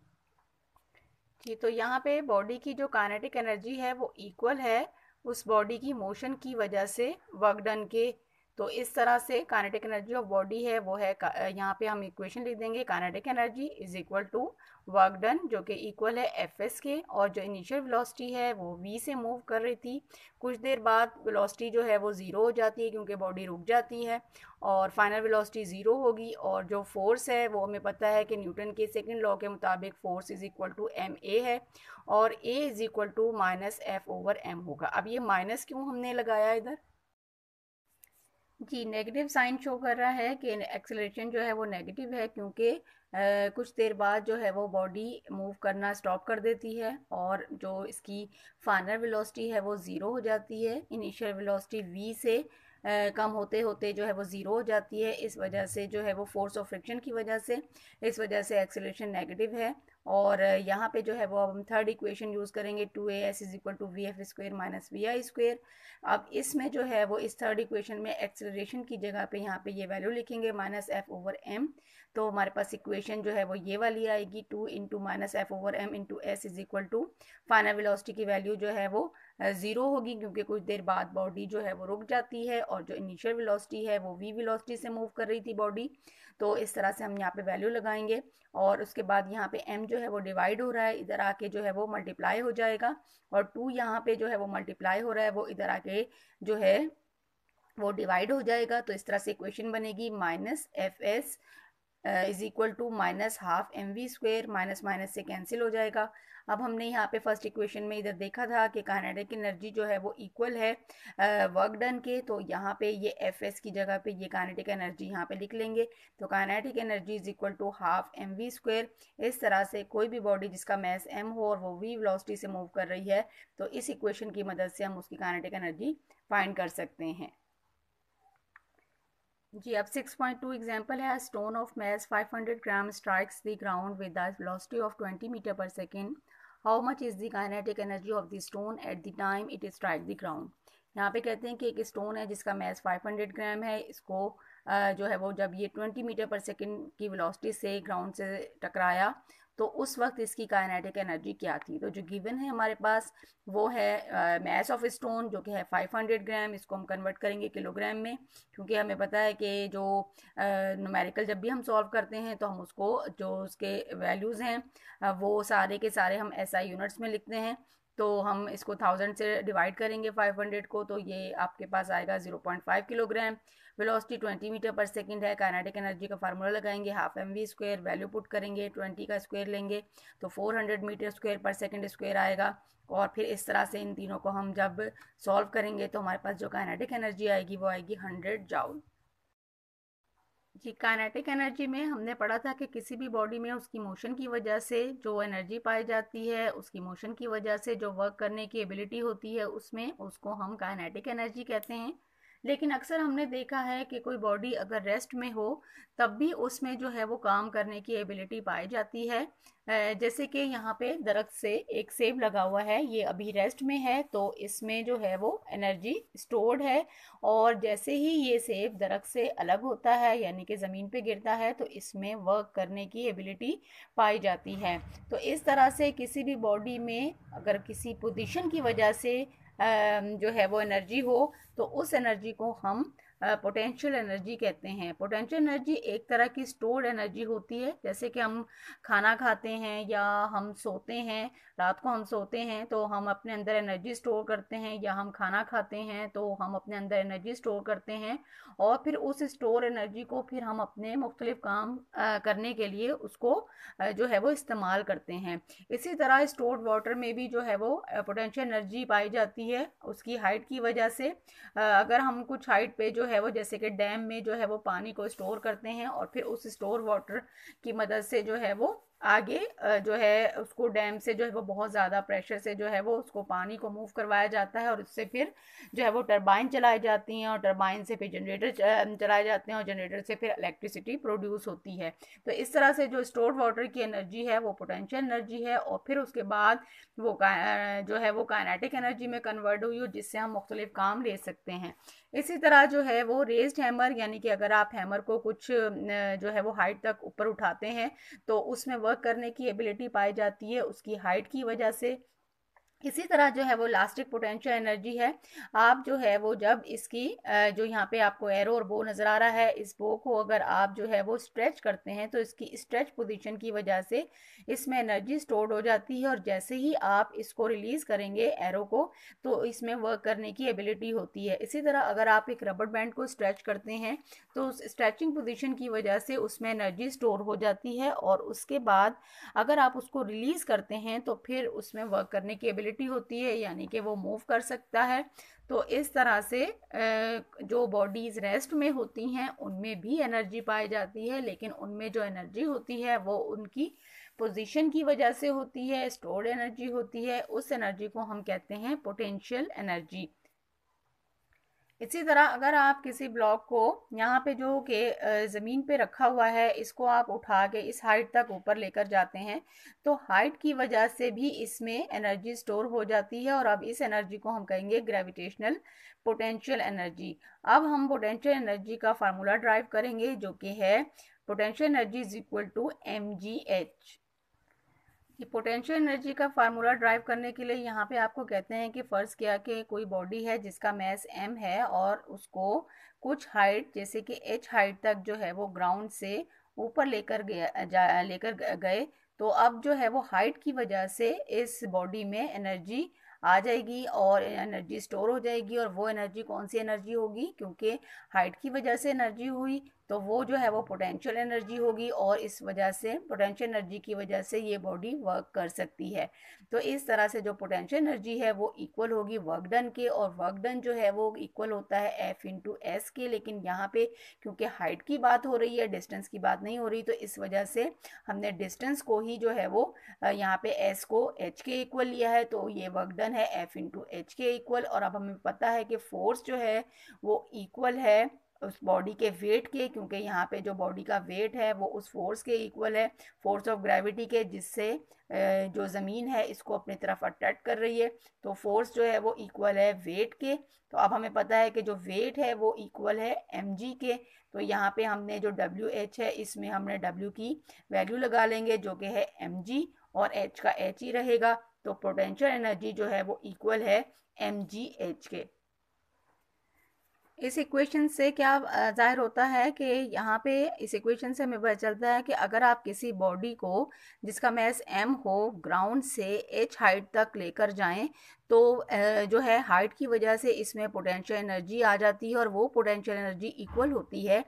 जी तो यहाँ पे बॉडी की जो काइनेटिक एनर्जी है वो इक्वल है उस बॉडी की मोशन की वजह से वर्कडन के तो इस तरह से कानेटिक एनर्जी ऑफ बॉडी है वो है यहाँ पे हम इक्वेशन लिख देंगे kinetic energy is equal to work done जो कि इक्वल है एफ एस के और जो इनिशियल वेलोसिटी है वो वी से मूव कर रही थी कुछ देर बाद वेलोसिटी जो है वो ज़ीरो हो जाती है क्योंकि बॉडी रुक जाती है और फाइनल वेलोसिटी ज़ीरो होगी और जो फोर्स है वो हमें पता है कि न्यूटन के सेकेंड लॉ के मुताबिक force is equal to M A है और A is equal to minus F over M होगा अब ये माइनस क्यों हमने लगाया इधर जी नेगेटिव साइन शो कर रहा है कि एक्सेलरेशन जो है वो नेगेटिव है क्योंकि कुछ देर बाद जो है वो बॉडी मूव करना स्टॉप कर देती है और जो इसकी फाइनल वेलोसिटी है वो ज़ीरो हो जाती है इनिशियल वेलोसिटी वी से आ, कम होते होते जो है वो ज़ीरो हो जाती है इस वजह से जो है वो फोर्स ऑफ फ्रिक्शन की वजह से इस वजह से एक्सेलरेशन नेगेटिव है और यहाँ पे जो है वो अब हम थर्ड इक्वेशन यूज़ करेंगे two A S is equal to V F square minus V I square अब इसमें जो है वो इस थर्ड इक्वेशन में एक्सेलरेशन की जगह पे यहाँ पे ये वैल्यू लिखेंगे माइनस एफ ओवर एम तो हमारे पास इक्वेशन जो है वो ये वाली आएगी two into minus F over M into S is equal to final velocity की वैल्यू जो है वो ज़ीरो होगी क्योंकि कुछ देर बाद बॉडी जो है वो रुक जाती है और जो इनिशियल वेलोसिटी है वो वी वेलोसिटी से मूव कर रही थी बॉडी तो इस तरह से हम यहाँ पे वैल्यू लगाएंगे और उसके बाद यहाँ पे एम जो है वो डिवाइड हो रहा है इधर आके जो है वो मल्टीप्लाई हो जाएगा और टू यहाँ पे जो है वो मल्टीप्लाई हो रहा है वो इधर आके जो है वो डिवाइड हो जाएगा तो इस तरह से इक्वेशन बनेगी minus F S is equal to minus half M we square minus minus से कैंसिल हो जाएगा अब हमने यहाँ पे फर्स्ट इक्वेशन में इधर देखा था कि काइनेटिक एनर्जी जो है वो इक्वल है वर्क डन के तो यहाँ पे ये एफ एस की जगह पे ये काइनेटिक एनर्जी यहाँ पे लिख लेंगे तो kinetic energy is equal to half M we square इस तरह से कोई भी बॉडी जिसका मैस एम हो और वो वी वेलोसिटी से मूव कर रही है तो इस इक्वेशन की मदद से हम उसकी काइनेटिक एनर्जी फाइंड कर सकते हैं जी अब 6.2 एग्जाम्पल है stone of mass 500 gram strikes the ground with the velocity of 20 metre per second how much is the kinetic energy of the stone at the time it strike the ground यहाँ पे कहते हैं कि एक stone है जिसका mess 500 ग्राम है इसको जो है वो जब ये 20 मीटर पर सेकेंड की वेलोसिटी से ग्राउंड से टकराया तो उस वक्त इसकी काइनेटिक एनर्जी क्या थी तो जो गिवन है हमारे पास वो है मैस ऑफ स्टोन जो कि है 500 ग्राम इसको हम कन्वर्ट करेंगे किलोग्राम में क्योंकि हमें पता है कि जो नोमेरिकल जब भी हम सॉल्व करते हैं तो हम उसको जो उसके वैल्यूज़ हैं वो सारे के सारे हम SI यूनिट्स में लिखते हैं तो हम इसको थाउजेंड से डिवाइड करेंगे हंड्रेड को तो ये आपके पास आएगा five kilogram velocity 20 metre per second है काइनेटिक एनर्जी का फार्मूला लगाएंगे half M we square value put करेंगे 20 का स्क्वेयर लेंगे तो 400 metre square per second square आएगा और फिर इस तरह से इन तीनों को हम जब सॉल्व करेंगे तो हमारे पास जो काइनेटिक एनर्जी आएगी वो आएगी हंड्रेड जाउल जी काइनेटिक एनर्जी में हमने पढ़ा था कि किसी भी बॉडी में उसकी मोशन की वजह से जो एनर्जी पाई जाती है उसकी मोशन की वजह से जो वर्क करने की एबिलिटी होती है उसमें उसको हम काइनेटिक एनर्जी कहते हैं लेकिन अक्सर हमने देखा है कि कोई बॉडी अगर रेस्ट में हो तब भी उसमें जो है वो काम करने की एबिलिटी पाई जाती है जैसे कि यहाँ पे दरख्त से एक सेब लगा हुआ है ये अभी रेस्ट में है तो इसमें जो है वो एनर्जी स्टोर्ड है और जैसे ही ये सेब दरख्त से अलग होता है यानी कि ज़मीन पे गिरता है तो इसमें वर्क करने की एबिलिटी पाई जाती है तो इस तरह से किसी भी बॉडी में अगर किसी पोजिशन की वजह से जो है वो एनर्जी हो तो उस एनर्जी को हम पोटेंशियल एनर्जी कहते हैं पोटेंशियल एनर्जी एक तरह की स्टोर्ड एनर्जी होती है जैसे कि हम खाना खाते हैं या हम सोते हैं रात को हम सोते हैं तो हम अपने अंदर एनर्जी स्टोर करते हैं या हम खाना खाते हैं तो हम अपने अंदर एनर्जी स्टोर करते हैं और फिर उस स्टोर एनर्जी को फिर हम अपने मुख्तलिफ काम करने के लिए उसको जो है वो इस्तेमाल करते हैं इसी तरह स्टोर्ड वाटर में भी जो है वो पोटेंशियल एनर्जी पाई जाती है उसकी हाइट की वजह से अगर हम कुछ हाइट पे जो है वो जैसे कि डैम में जो है वो पानी को स्टोर करते हैं और फिर उस स्टोर वाटर की मदद से जो है वो आगे जो है उसको डैम से जो है वो बहुत ज़्यादा प्रेशर से जो है वो उसको पानी को मूव करवाया जाता है और उससे फिर जो है वो टरबाइन चलाई जाती हैं और टरबाइन से फिर जनरेटर चलाए जाते हैं और जनरेटर से फिर इलेक्ट्रिसिटी प्रोड्यूस होती है तो इस तरह से जो स्टोर वाटर की एनर्जी है वो पोटेंशियल एनर्जी है और फिर उसके बाद वो जो है वो काइनेटिक एनर्जी में कन्वर्ट हुई हो जिससे हम मुख्तलिफ काम ले सकते हैं इसी तरह जो है वो रेज्ड हैमर यानी कि अगर आप हैमर को कुछ जो है वो हाइट तक ऊपर उठाते हैं तो उसमें वर्क करने की एबिलिटी पाई जाती है उसकी हाइट की वजह से इसी तरह जो है वो लास्टिक पोटेंशियल एनर्जी है आप जो है वो जब इसकी जो यहाँ पे आपको एरो और बो नज़र आ रहा है इस बो को अगर आप जो है वो स्ट्रेच करते हैं तो इसकी स्ट्रेच पोजीशन की वजह से इसमें एनर्जी स्टोर्ड हो जाती है और जैसे ही आप इसको रिलीज़ करेंगे एरो को तो इसमें वर्क करने की एबिलिटी होती है इसी तरह अगर आप एक रबड़ बैंड को स्ट्रेच करते हैं तो उस स्ट्रेचिंग पोजिशन की वजह से उसमें एनर्जी स्टोर हो जाती है और उसके बाद अगर आप उसको रिलीज़ करते हैं तो फिर उसमें वर्क करने की एबिलिटी मोबिलिटी होती है यानी कि वो मूव कर सकता है तो इस तरह से जो बॉडीज़ रेस्ट में होती हैं उनमें भी एनर्जी पाई जाती है लेकिन उनमें जो एनर्जी होती है वो उनकी पोजीशन की वजह से होती है स्टोर्ड एनर्जी होती है उस एनर्जी को हम कहते हैं पोटेंशियल एनर्जी इसी तरह अगर आप किसी ब्लॉक को यहाँ पे जो के ज़मीन पे रखा हुआ है इसको आप उठा के इस हाइट तक ऊपर लेकर जाते हैं तो हाइट की वजह से भी इसमें एनर्जी स्टोर हो जाती है और अब इस एनर्जी को हम कहेंगे ग्रेविटेशनल पोटेंशियल एनर्जी अब हम पोटेंशियल एनर्जी का फार्मूला ड्राइव करेंगे जो कि है potential energy is equal to M G H ये पोटेंशियल एनर्जी का फार्मूला ड्राइव करने के लिए यहाँ पे आपको कहते हैं कि फ़र्ज़ किया कि कोई बॉडी है जिसका मैस एम है और उसको कुछ हाइट जैसे कि एच हाइट तक जो है वो ग्राउंड से ऊपर लेकर गया लेकर गए तो अब जो है वो हाइट की वजह से इस बॉडी में एनर्जी आ जाएगी और एनर्जी स्टोर हो जाएगी और वो एनर्जी कौन सी एनर्जी होगी क्योंकि हाइट की वजह से एनर्जी हुई तो वो जो है वो पोटेंशियल एनर्जी होगी और इस वजह से पोटेंशियल एनर्जी की वजह से ये बॉडी वर्क कर सकती है तो इस तरह से जो पोटेंशियल एनर्जी है वो इक्वल होगी वर्क डन के और वर्क डन जो है वो इक्वल होता है एफ इंटू एस के लेकिन यहाँ पे क्योंकि हाइट की बात हो रही है डिस्टेंस की बात नहीं हो रही तो इस वजह से हमने डिस्टेंस को ही जो है वो यहाँ पे एस को एच के इक्वल लिया है तो ये वर्क डन है एफ इंटू एच के इक्वल और अब हमें पता है कि फोर्स जो है वो इक्वल है उस बॉडी के वेट के क्योंकि यहाँ पे जो बॉडी का वेट है वो उस फोर्स के इक्वल है फोर्स ऑफ ग्रेविटी के जिससे जो ज़मीन है इसको अपनी तरफ अट्रैक्ट कर रही है तो फोर्स जो है वो इक्वल है वेट के तो अब हमें पता है कि जो वेट है वो इक्वल है एम के तो यहाँ पे हमने जो डब्ल्यू है इसमें हमने डब्ल्यू की वैल्यू लगा लेंगे जो कि है एम और एच का एच ही रहेगा तो पोटेंशियल एनर्जी जो है वो इक्वल है एम के इस इक्वेशन से क्या जाहिर होता है कि यहाँ पे इस इक्वेशन से हमें पता चलता है कि अगर आप किसी बॉडी को जिसका मैस एम हो ग्राउंड से एच हाइट तक लेकर जाएं तो जो है हाइट की वजह से इसमें पोटेंशियल एनर्जी आ जाती है और वो पोटेंशियल एनर्जी इक्वल होती है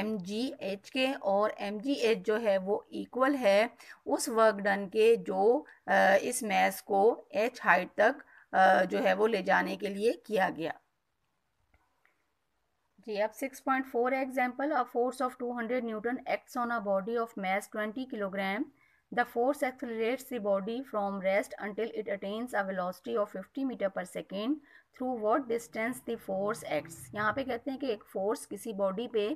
एम जी एच के और एम जी एच जो है वो इक्वल है उस वर्क डन के जो इस मैस को एच हाइट तक जो है वो ले जाने के लिए किया गया जी अब 6.4 point four example a force of 200 newton acts on a body of mass 20 kilogram the force accelerates the body from rest until it attains a velocity of 50 metre per second through what distance the force acts यहाँ पे कहते हैं कि एक force किसी body पे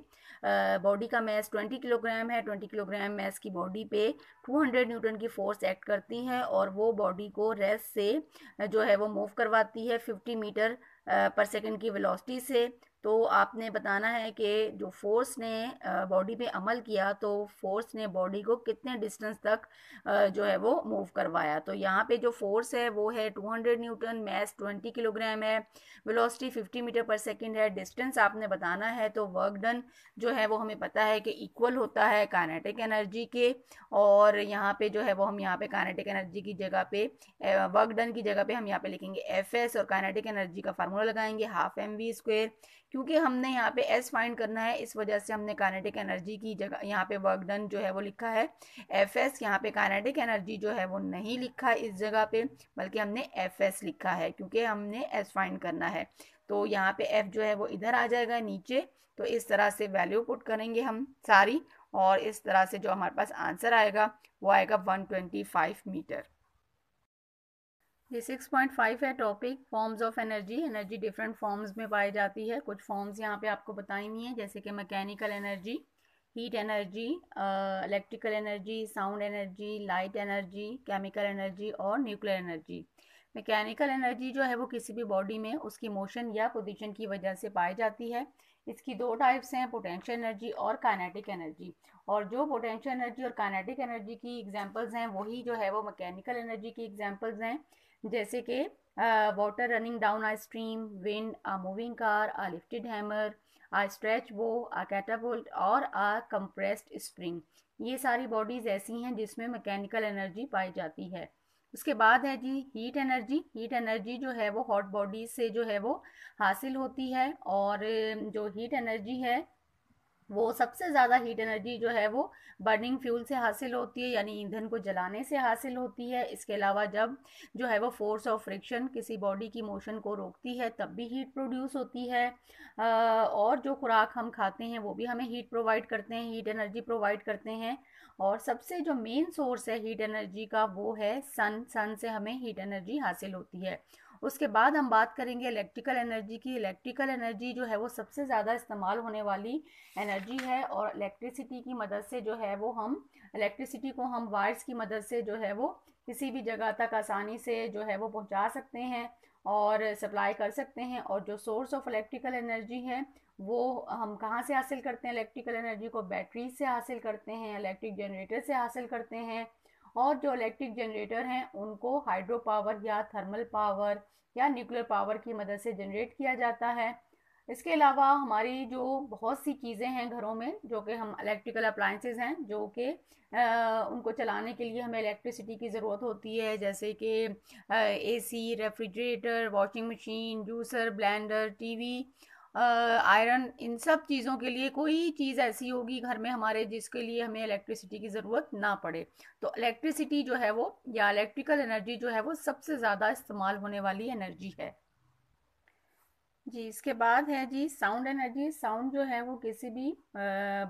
body का mess 20 kilogram है 20 किलोग्राम मैस की बॉडी पे 200 न्यूटन की फोर्स एक्ट करती है और वो बॉडी को रेस्ट से जो है वो मूव करवाती है 50 मीटर पर सेकेंड की वेलोसिटी से तो आपने बताना है कि जो फोर्स ने बॉडी पे अमल किया तो फोर्स ने बॉडी को कितने डिस्टेंस तक जो है वो मूव करवाया तो यहाँ पे जो फोर्स है वो है 200 न्यूटन मैस 20 किलोग्राम है वेलोसिटी 50 मीटर पर सेकंड है डिस्टेंस आपने बताना है तो वर्क डन जो है वो हमें पता है कि इक्वल होता है कानेटिक एनर्जी के और यहाँ पर जो है वो हम यहाँ पे कानेटिक एनर्जी की जगह पर वर्क डन की जगह पर हम यहाँ पर लिखेंगे एफ और कानेटिक एनर्जी का फार्मूला लगाएंगे हाफ एम वी स्क्वेयर क्योंकि हमने यहाँ पे एस फाइंड करना है इस वजह से हमने कानेटिक एनर्जी की जगह यहाँ पे वर्क डन जो है वो लिखा है एफ एस यहाँ पे कानेटिक एनर्जी जो है वो नहीं लिखा है इस जगह पे बल्कि हमने एफ एस लिखा है क्योंकि हमने एस फाइंड करना है तो यहाँ पे एफ जो है वो इधर आ जाएगा नीचे तो इस तरह से वैल्यू पुट करेंगे हम सारी और इस तरह से जो हमारे पास आंसर आएगा वो आएगा वन ट्वेंटी फाइव मीटर ये 6.5 है topic forms of energy energy different forms में पाई जाती है कुछ फॉर्म्स यहाँ पे आपको बताई हुई हैं जैसे कि mechanical energy heat energy electrical energy sound energy light energy chemical energy और न्यूक्लियर एनर्जी मैकेनिकल एनर्जी जो है वो किसी भी बॉडी में उसकी मोशन या पोजिशन की वजह से पाई जाती है इसकी दो टाइप्स हैं पोटेंशियल एनर्जी और काइनेटिक एनर्जी और जो पोटेंशियल एनर्जी और काइनेटिक एनर्जी की एग्जांपल्स हैं वही जो है वो मैकेनिकल एनर्जी की एग्जांपल्स हैं जैसे कि water running down a stream wind a moving car a lifted hammer a stretch bow a कैटाबोल्ट और आ कंप्रेस्ड स्प्रिंग ये सारी बॉडीज़ ऐसी हैं जिसमें मैकेनिकल एनर्जी पाई जाती है उसके बाद है जी हीट एनर्जी हीट एनर्जी जो है वो हॉट बॉडीज से जो है वो हासिल होती है और जो हीट एनर्जी है वो सबसे ज़्यादा हीट एनर्जी जो है वो बर्निंग फ्यूल से हासिल होती है यानी ईंधन को जलाने से हासिल होती है इसके अलावा जब जो है वो फोर्स ऑफ फ्रिक्शन किसी बॉडी की मोशन को रोकती है तब भी हीट प्रोड्यूस होती है और जो खुराक हम खाते हैं वो भी हमें हीट प्रोवाइड करते हैं हीट एनर्जी प्रोवाइड करते हैं और सबसे जो मेन सोर्स है हीट एनर्जी का वो है सन सन से हमें हीट एनर्जी हासिल होती है उसके बाद हम बात करेंगे इलेक्ट्रिकल एनर्जी की इलेक्ट्रिकल एनर्जी जो है वो सबसे ज़्यादा इस्तेमाल होने वाली एनर्जी है और इलेक्ट्रिसिटी की मदद से जो है वो हम इलेक्ट्रिसिटी को हम वायर्स की मदद से जो है वो किसी भी जगह तक आसानी से जो है वो पहुँचा सकते हैं और सप्लाई कर सकते हैं और जो सोर्स ऑफ इलेक्ट्रिकल एनर्जी है वो हम कहाँ से हासिल करते हैं इलेक्ट्रिकल एनर्जी को बैटरी से हासिल करते हैं इलेक्ट्रिक जनरेटर से हासिल करते हैं और जो इलेक्ट्रिक जनरेटर हैं उनको हाइड्रो पावर या थर्मल पावर या न्यूक्लियर पावर की मदद से जनरेट किया जाता है इसके अलावा हमारी जो बहुत सी चीज़ें हैं घरों में जो कि हम इलेक्ट्रिकल अप्लाइंसेज हैं जो कि उनको चलाने के लिए हमें इलेक्ट्रिसिटी की ज़रूरत होती है जैसे कि AC refrigerator washing machine juicer blender TV iron इन सब चीज़ों के लिए कोई चीज़ ऐसी होगी घर में हमारे जिसके लिए हमें इलेक्ट्रिसिटी की ज़रूरत ना पड़े तो इलेक्ट्रिसिटी जो है वो या इलेक्ट्रिकल एनर्जी जो है वो सबसे ज़्यादा इस्तेमाल होने वाली एनर्जी है जी इसके बाद है जी साउंड एनर्जी साउंड जो है वो किसी भी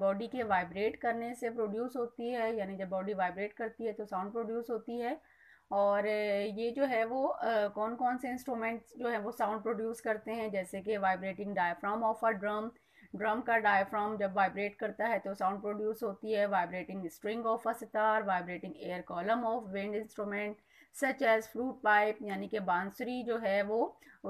बॉडी के वाइब्रेट करने से प्रोड्यूस होती है यानी जब बॉडी वाइब्रेट करती है तो साउंड प्रोड्यूस होती है और ये जो है वो आ, कौन कौन से इंस्ट्रूमेंट्स जो है वो साउंड प्रोड्यूस करते हैं जैसे कि vibrating diaphragm of a drum drum का डायफ्राम जब वाइब्रेट करता है तो साउंड प्रोड्यूस होती है vibrating string of a sitar vibrating air column of wind instrument such as flute pipe यानी कि बांसुरी जो है वो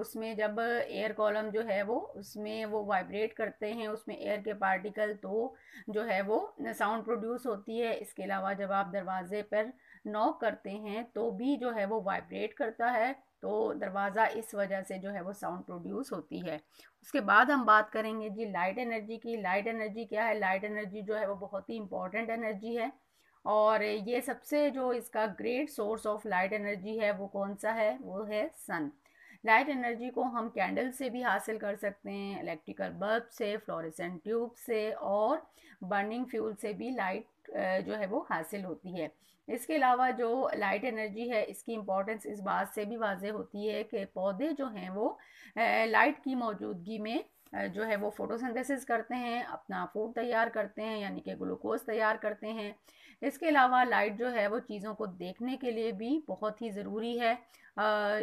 उसमें जब एयर कॉलम जो है वो उसमें वो वाइब्रेट करते हैं उसमें एयर के पार्टिकल तो जो है वो साउंड प्रोड्यूस होती है इसके अलावा जब आप दरवाजे पर नॉक करते हैं तो भी जो है वो वाइब्रेट करता है तो दरवाज़ा इस वजह से जो है वो साउंड प्रोड्यूस होती है उसके बाद हम बात करेंगे जी लाइट एनर्जी की लाइट एनर्जी क्या है लाइट एनर्जी जो है वो बहुत ही इंपॉर्टेंट एनर्जी है और ये सबसे जो इसका great source of light energy है वो कौन सा है वो है सन लाइट एनर्जी को हम कैंडल से भी हासिल कर सकते हैं इलेक्ट्रिकल बल्ब से फ्लोरेसेंट ट्यूब से और बर्निंग फ्यूल से भी लाइट जो है वो हासिल होती है इसके अलावा जो लाइट एनर्जी है इसकी इम्पोर्टेंस इस बात से भी वाज होती है कि पौधे जो हैं वो लाइट की मौजूदगी में जो है वो फोटोसिंथेसिस करते हैं अपना फूड तैयार करते हैं यानी कि ग्लूकोज तैयार करते हैं इसके अलावा लाइट जो है वो चीज़ों को देखने के लिए भी बहुत ही ज़रूरी है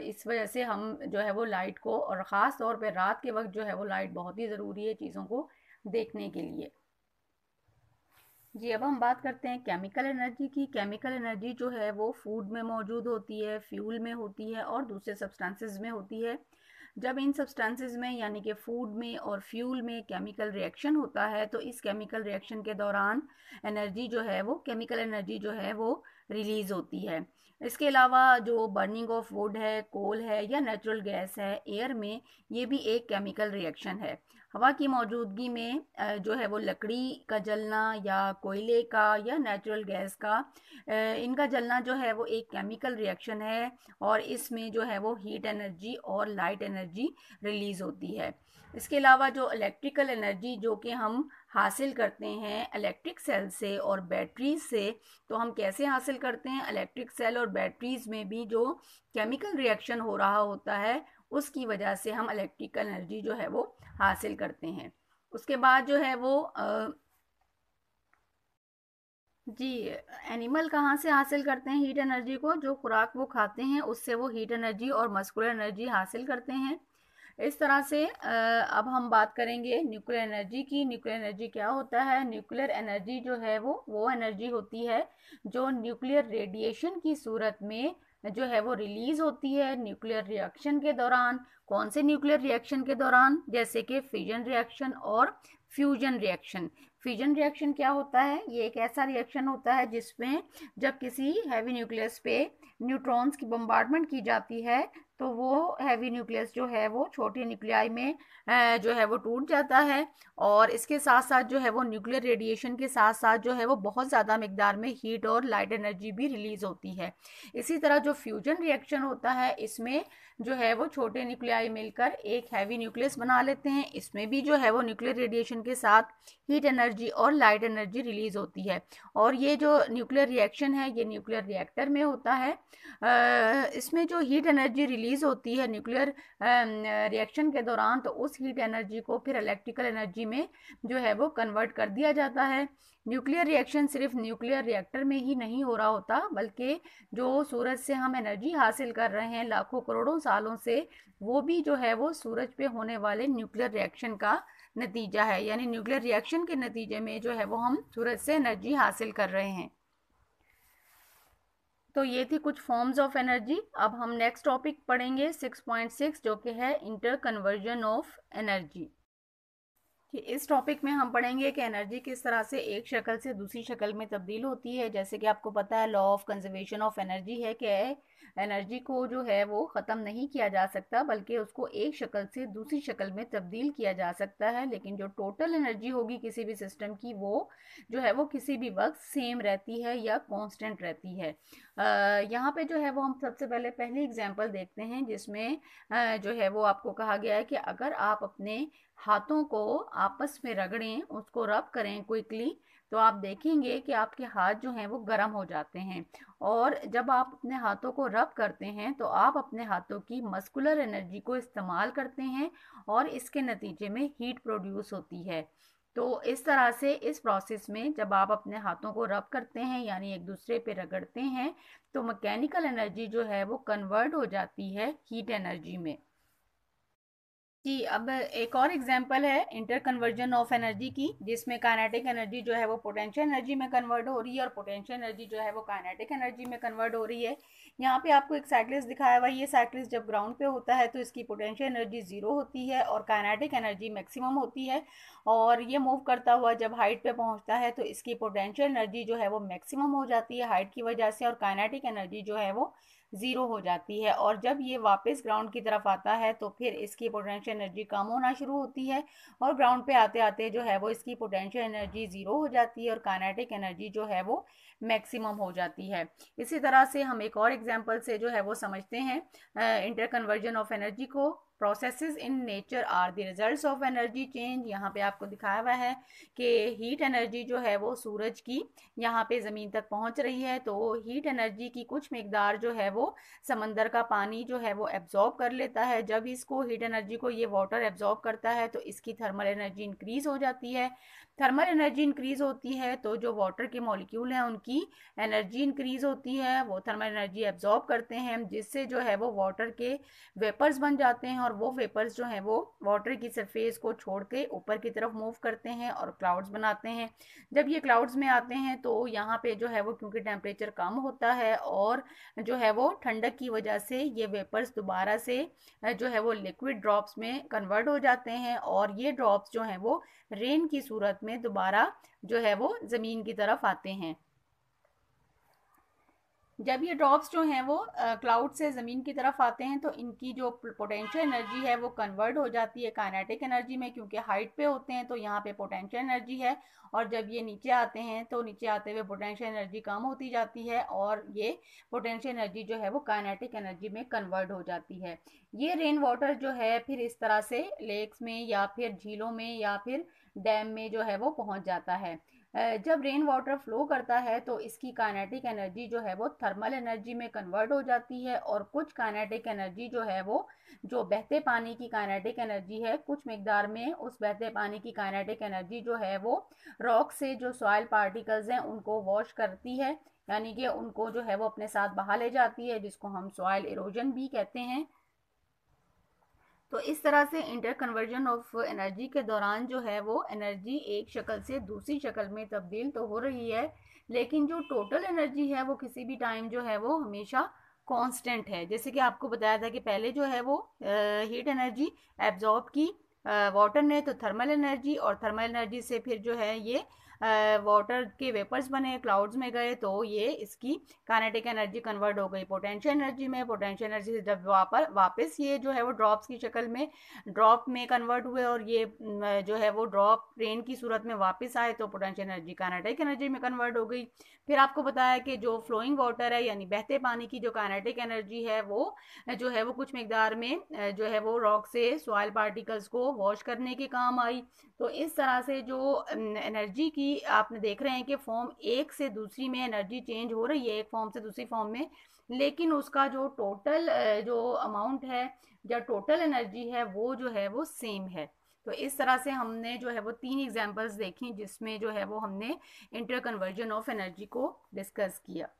इस वजह से हम जो है वो लाइट को और ख़ास तौर पर रात के वक्त जो है वो लाइट बहुत ही ज़रूरी है चीज़ों को देखने के लिए जी अब हम बात करते हैं केमिकल एनर्जी की केमिकल एनर्जी जो है वो फूड में मौजूद होती है फ्यूल में होती है और दूसरे सब्सटेंसेस में होती है जब इन सब्सटेंसेस में यानी कि फूड में और फ्यूल में केमिकल रिएक्शन होता है तो इस केमिकल रिएक्शन के दौरान एनर्जी जो है वो केमिकल एनर्जी जो है वो रिलीज़ होती है इसके अलावा जो बर्निंग ऑफ वुड है कोल है या नेचुरल गैस है एयर में ये भी एक केमिकल रिएक्शन है हवा की मौजूदगी में जो है वो लकड़ी का जलना या कोयले का या नेचुरल गैस का इनका जलना जो है वो एक केमिकल रिएक्शन है और इसमें जो है वो हीट एनर्जी और लाइट एनर्जी रिलीज होती है इसके अलावा जो इलेक्ट्रिकल एनर्जी जो कि हम हासिल करते हैं इलेक्ट्रिक सेल से और बैटरीज से तो हम कैसे हासिल करते हैं इलेक्ट्रिक सेल और बैटरीज में भी जो केमिकल रिएक्शन हो रहा होता है उसकी वजह से हम इलेक्ट्रिकल एनर्जी जो है वो हासिल करते हैं उसके बाद जो है वो आ, जी एनिमल कहाँ से हासिल करते हैं हीट एनर्जी को जो खुराक वो खाते हैं उससे वो हीट एनर्जी और मस्कुलर एनर्जी हासिल करते हैं इस तरह से अब हम बात करेंगे न्यूक्लियर एनर्जी की न्यूक्लियर एनर्जी क्या होता है न्यूक्लियर एनर्जी जो है वो वो एनर्जी होती है जो न्यूक्लियर रेडिएशन की सूरत में जो है वो रिलीज होती है न्यूक्लियर रिएक्शन के दौरान कौन से न्यूक्लियर रिएक्शन के दौरान जैसे कि फिजन रिएक्शन और फ्यूजन रिएक्शन फ्यूजन रिएक्शन क्या होता है ये एक ऐसा रिएक्शन होता है जिसमें जब किसी हैवी न्यूक्लियस पे न्यूट्रॉन्स की बम्बार्टमेंट की जाती है तो वो हैवी न्यूक्लियस जो है वो छोटे न्यूक्लियाई में जो है वो टूट जाता है और इसके साथ साथ जो है वो न्यूक्लियर रेडिएशन के साथ साथ जो है वो बहुत ज़्यादा मकदार में हीट और लाइट एनर्जी भी रिलीज़ होती है इसी तरह जो फ्यूजन रिएक्शन होता है इसमें जो है वो छोटे न्यूक्लियाई मिलकर एक हैवी न्यूक्लियस बना लेते हैं इसमें भी जो है वो न्यूक्लियर रेडिएशन के साथ हीट एनर्जी और लाइट एनर्जी रिलीज़ होती है और ये जो न्यूक्लियर रिएक्शन है ये न्यूक्लियर रिएक्टर में होता है इसमें जो हीट एनर्जी रिलीज रिलीज़ होती है न्यूक्लियर रिएक्शन के दौरान तो उस हीट एनर्जी को फिर इलेक्ट्रिकल एनर्जी में जो है वो कन्वर्ट कर दिया जाता है न्यूक्लियर रिएक्शन सिर्फ न्यूक्लियर रिएक्टर में ही नहीं हो रहा होता बल्कि जो सूरज से हम एनर्जी हासिल कर रहे हैं लाखों करोड़ों सालों से वो भी जो है वो सूरज पे होने वाले न्यूक्लियर रिएक्शन का नतीजा है यानी न्यूक्लियर रिएक्शन के नतीजे में जो है वो हम सूरज से एनर्जी हासिल कर रहे हैं तो ये थी कुछ फॉर्म्स ऑफ एनर्जी अब हम नेक्स्ट टॉपिक पढ़ेंगे 6.6 जो कि है इंटर कन्वर्जन ऑफ एनर्जी कि इस टॉपिक में हम पढ़ेंगे कि एनर्जी किस तरह से एक शक्ल से दूसरी शक्ल में तब्दील होती है जैसे कि आपको पता है law of conservation of energy है कि एनर्जी को जो है वो ख़त्म नहीं किया जा सकता बल्कि उसको एक शक्ल से दूसरी शक्ल में तब्दील किया जा सकता है लेकिन जो टोटल एनर्जी होगी किसी भी सिस्टम की वो जो है वो किसी भी वक्त सेम रहती है या कॉन्स्टेंट रहती है यहाँ पे जो है वो हम सबसे पहले पहली एग्जाम्पल देखते हैं जिसमें जो है वो आपको कहा गया है कि अगर आप अपने हाथों को आपस में रगड़ें उसको रब करें क्विकली तो आप देखेंगे कि आपके हाथ जो हैं वो गर्म हो जाते हैं और जब आप अपने हाथों को रब करते हैं तो आप अपने हाथों की मस्कुलर एनर्जी को इस्तेमाल करते हैं और इसके नतीजे में हीट प्रोड्यूस होती है तो इस तरह से इस प्रोसेस में जब आप अपने हाथों को रब करते हैं यानी एक दूसरे पे रगड़ते हैं तो मैकेनिकल एनर्जी जो है वो कन्वर्ट हो जाती है हीट एनर्जी में जी अब एक और एग्जांपल है इंटर कन्वर्जन ऑफ एनर्जी की जिसमें काइनेटिक एनर्जी जो है वो पोटेंशियल एनर्जी में कन्वर्ट हो रही है और पोटेंशियल एनर्जी जो है वो काइनेटिक एनर्जी में कन्वर्ट हो रही है यहाँ पे आपको एक साइक्लिस्ट दिखाया हुआ है ये साइक्लिस्ट जब ग्राउंड पे होता है तो इसकी पोटेंशियल एनर्जी जीरो होती है और काइनेटिक एनर्जी मैक्सिमम होती है और ये मूव करता हुआ जब हाइट पर पहुँचता है तो इसकी पोटेंशियल एनर्जी जो है वो मैक्सिमम हो जाती है हाइट की वजह से और काइनेटिक एनर्जी जो है वो ज़ीरो हो जाती है और जब ये वापस ग्राउंड की तरफ आता है तो फिर इसकी पोटेंशियल एनर्जी कम होना शुरू होती है और ग्राउंड पे आते आते जो है वो इसकी पोटेंशियल एनर्जी ज़ीरो हो जाती है और कानेटिक एनर्जी जो है वो मैक्सिमम हो जाती है इसी तरह से हम एक और एग्जाम्पल से जो है वो समझते हैं इंटर कन्वर्जन ऑफ एनर्जी को processes in nature are the results of energy change यहाँ पे आपको दिखाया हुआ है कि हीट एनर्जी जो है वो सूरज की यहाँ पे ज़मीन तक पहुँच रही है तो हीट एनर्जी की कुछ मकदार जो है वो समंदर का पानी जो है वो एब्जॉर्ब कर लेता है जब इसको हीट एनर्जी को ये वाटर एब्जॉर्ब करता है तो इसकी थर्मल एनर्जी इंक्रीज़ हो जाती है थर्मल एनर्जी इंक्रीज़ होती है तो जो वाटर के मॉलिक्यूल हैं उनकी एनर्जी इंक्रीज़ होती है वो थर्मल एनर्जी एब्जॉर्ब करते हैं जिससे जो है वो वाटर के वेपर्स बन जाते हैं और वो वेपर्स जो हैं वो वाटर की सरफेस को छोड़ के ऊपर की तरफ मूव करते हैं और क्लाउड्स बनाते हैं जब ये क्लाउड्स में आते हैं तो यहाँ पे जो है वो क्योंकि टेम्परेचर कम होता है और जो है वो ठंडक की वजह से ये वेपर्स दोबारा से जो है वो लिक्विड ड्रॉप्स में कन्वर्ट हो जाते हैं और ये ड्रॉप्स जो हैं वो रेन की सूरत में दोबारा जो है वो ज़मीन की तरफ आते हैं जब ये ड्रॉप्स जो हैं वो क्लाउड से ज़मीन की तरफ आते हैं तो इनकी जो पोटेंशियल एनर्जी है वो कन्वर्ट हो जाती है काइनेटिक एनर्जी में क्योंकि हाइट पे होते हैं तो यहाँ पे पोटेंशियल एनर्जी है और जब ये नीचे आते हैं तो नीचे आते हुए पोटेंशियल एनर्जी कम होती जाती है और ये पोटेंशियल एनर्जी जो है वो काइनेटिक एनर्जी में कन्वर्ट हो जाती है ये रेन वाटर जो है फिर इस तरह से लेक्स में या फिर झीलों में या फिर डैम में जो है वो पहुँच जाता है जब रेन वाटर फ्लो करता है तो इसकी काइनेटिक एनर्जी जो है वो थर्मल एनर्जी में कन्वर्ट हो जाती है और कुछ काइनेटिक एनर्जी जो है वो जो बहते पानी की काइनेटिक एनर्जी है कुछ मकदार में उस बहते पानी की काइनेटिक एनर्जी जो है वो रॉक से जो सॉयल पार्टिकल्स हैं उनको वॉश करती है यानी कि उनको जो है वो अपने साथ बहा ले जाती है जिसको हम सॉयल इरोजन भी कहते हैं तो इस तरह से इंटर कन्वर्जन ऑफ एनर्जी के दौरान जो है वो एनर्जी एक शक्ल से दूसरी शक्ल में तब्दील तो हो रही है लेकिन जो टोटल एनर्जी है वो किसी भी टाइम जो है वो हमेशा कांस्टेंट है जैसे कि आपको बताया था कि पहले जो है वो हीट एनर्जी एब्जॉर्ब की वाटर ने तो थर्मल एनर्जी और थर्मल एनर्जी से फिर जो है ये वाटर के वेपर्स बने क्लाउड्स में गए तो ये इसकी कानेटिक एनर्जी कन्वर्ट हो गई पोटेंशियल एनर्जी में पोटेंशियल एनर्जी से जब वापस वापस ये जो है वो ड्रॉप्स की शक्ल में ड्रॉप में कन्वर्ट हुए और ये जो है वो ड्रॉप ट्रेन की सूरत में वापस आए तो पोटेंशियल एनर्जी कानेटिक एनर्जी में कन्वर्ट हो गई फिर आपको बताया कि जो फ्लोइंग वाटर है यानी बहते पानी की जो काइनेटिक एनर्जी है वो जो है वो कुछ मकदार में जो है वो रॉक से सॉयल पार्टिकल्स को वॉश करने के काम आई तो इस तरह से जो एनर्जी की आपने देख रहे हैं कि फॉर्म एक से दूसरी में एनर्जी चेंज हो रही है एक फॉर्म से दूसरी फॉर्म में लेकिन उसका जो टोटल जो अमाउंट है या टोटल एनर्जी है वो जो है वो सेम है तो इस तरह से हमने जो है वो तीन एग्जाम्पल्स देखी जिसमें जो है वो हमने इंटर कन्वर्जन ऑफ एनर्जी को डिस्कस किया